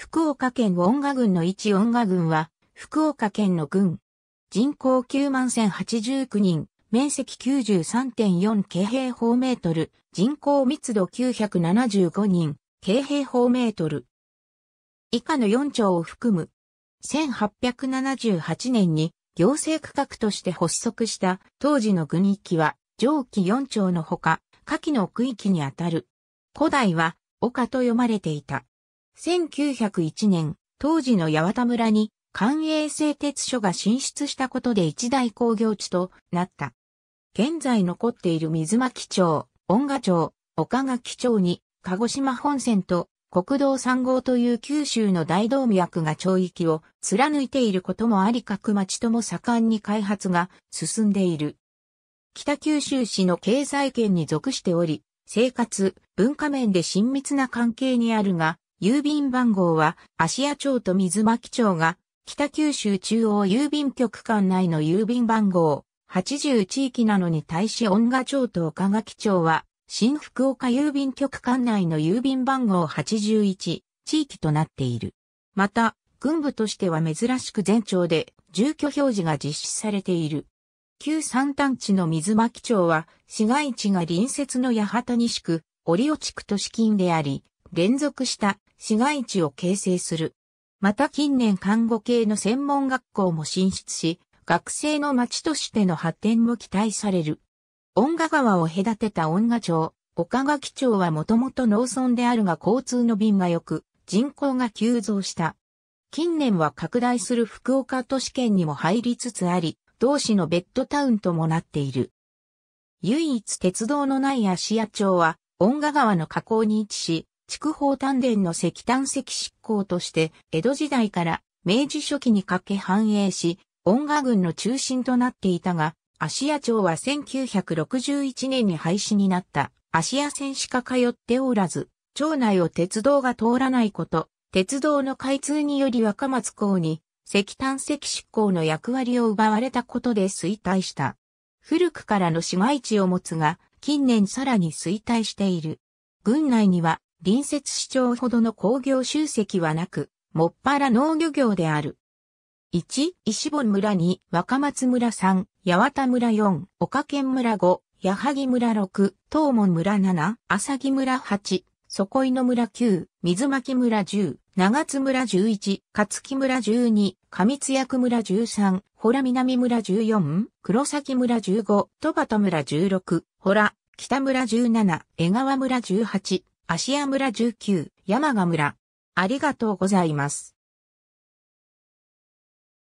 福岡県恩賀郡の一恩賀郡は、福岡県の郡。人口9万1089人、面積93.4京平方メートル、人口密度975人、京平方メートル。以下の4町を含む、1878年に行政区画として発足した当時の郡域は、上記4町のほか、下記の区域にあたる。古代は、丘と読まれていた。1901年、当時の八幡村に官営製鉄所が進出したことで一大工業地となった。現在残っている水巻町、恩賀町、岡垣町に、鹿児島本線と国道3号という九州の大動脈が町域を貫いていることもあり各町とも盛んに開発が進んでいる。北九州市の経済圏に属しており、生活、文化面で親密な関係にあるが、郵便番号は、芦屋町と水巻町が、北九州中央郵便局管内の郵便番号、80地域なのに対し恩賀町と岡垣町は、新福岡郵便局管内の郵便番号81地域となっている。また、軍部としては珍しく全町で住居表示が実施されている。旧三端地の水巻町は、市街地が隣接の八幡西区、折尾地区と資金であり、連続した市街地を形成する。また近年看護系の専門学校も進出し、学生の町としての発展も期待される。恩賀川を隔てた恩賀町、岡垣町はもともと農村であるが交通の便が良く、人口が急増した。近年は拡大する福岡都市圏にも入りつつあり、同市のベッドタウンともなっている。唯一鉄道のない芦屋町は、恩賀川の河口に位置し、筑豊丹田の石炭石執行として、江戸時代から明治初期にかけ繁栄し、音楽軍の中心となっていたが、芦屋町は1961年に廃止になった芦屋線しか通っておらず、町内を鉄道が通らないこと、鉄道の開通により若松港に石炭石執行の役割を奪われたことで衰退した。古くからの市街地を持つが、近年さらに衰退している。郡内には隣接市町ほどの工業集積はなく、もっぱら農漁業である。1、石本村2、若松村3、八幡村4、岡県村5、矢作村6、東門村7、浅木村8、底井野村9、水巻村10、長津村11、勝木村12、上津役村13、ほら南村14、黒崎村15、戸端村16、ほら北村17、江川村18、芦屋村19、山賀村。ありがとうございます。